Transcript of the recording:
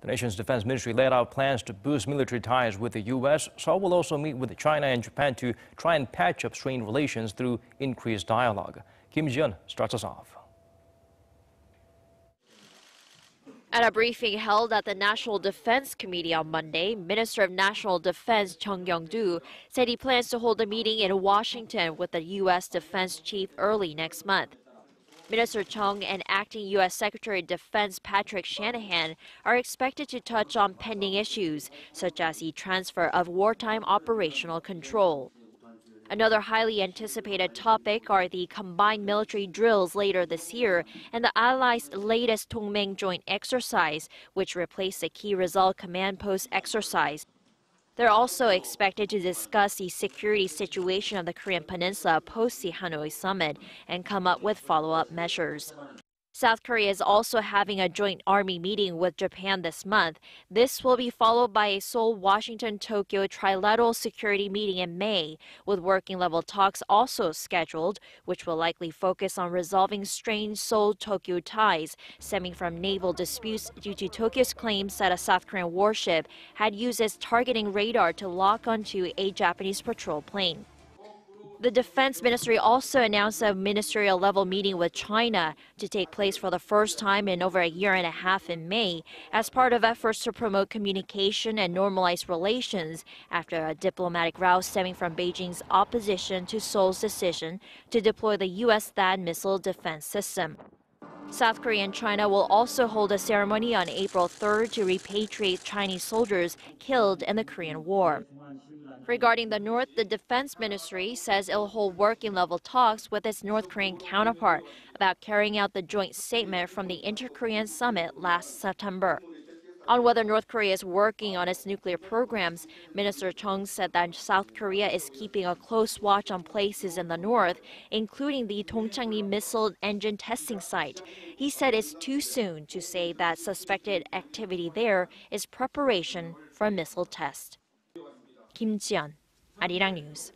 The nation's defense ministry laid out plans to boost military ties with the U.S. Seoul will also meet with China and Japan to try and patch up strained relations through increased dialogue. Kim Jun starts us off. At a briefing held at the National Defense Committee on Monday, Minister of National Defense Chung Kyung-doo said he plans to hold a meeting in Washington with the U.S. Defense Chief early next month. Minister Chung and Acting U.S. Secretary of Defense Patrick Shanahan are expected to touch on pending issues, such as the transfer of wartime operational control. Another highly anticipated topic are the combined military drills later this year and the Allies' latest Tongmeng joint exercise, which replaced the key result command post exercise. They're also expected to discuss the security situation of the Korean Peninsula post the Hanoi summit and come up with follow-up measures. South Korea is also having a joint army meeting with Japan this month. This will be followed by a Seoul, Washington, Tokyo trilateral security meeting in May, with working level talks also scheduled, which will likely focus on resolving strained Seoul Tokyo ties stemming from naval disputes due to Tokyo's claims that a South Korean warship had used its targeting radar to lock onto a Japanese patrol plane. The defense ministry also announced a ministerial level meeting with China to take place for the first time in over a year and a half in May as part of efforts to promote communication and normalize relations after a diplomatic row stemming from Beijing's opposition to Seoul's decision to deploy the U.S. THAAD missile defense system. South Korea and China will also hold a ceremony on April 3rd to repatriate Chinese soldiers killed in the Korean War. Regarding the North, the Defense Ministry says it'll hold working level talks with its North Korean counterpart about carrying out the joint statement from the Inter Korean Summit last September. On whether North Korea is working on its nuclear programs, Minister Chung said that South Korea is keeping a close watch on places in the north, including the Dongchangli missile engine testing site. He said it's too soon to say that suspected activity there is preparation for a missile test. Kim Jian, Arirang News.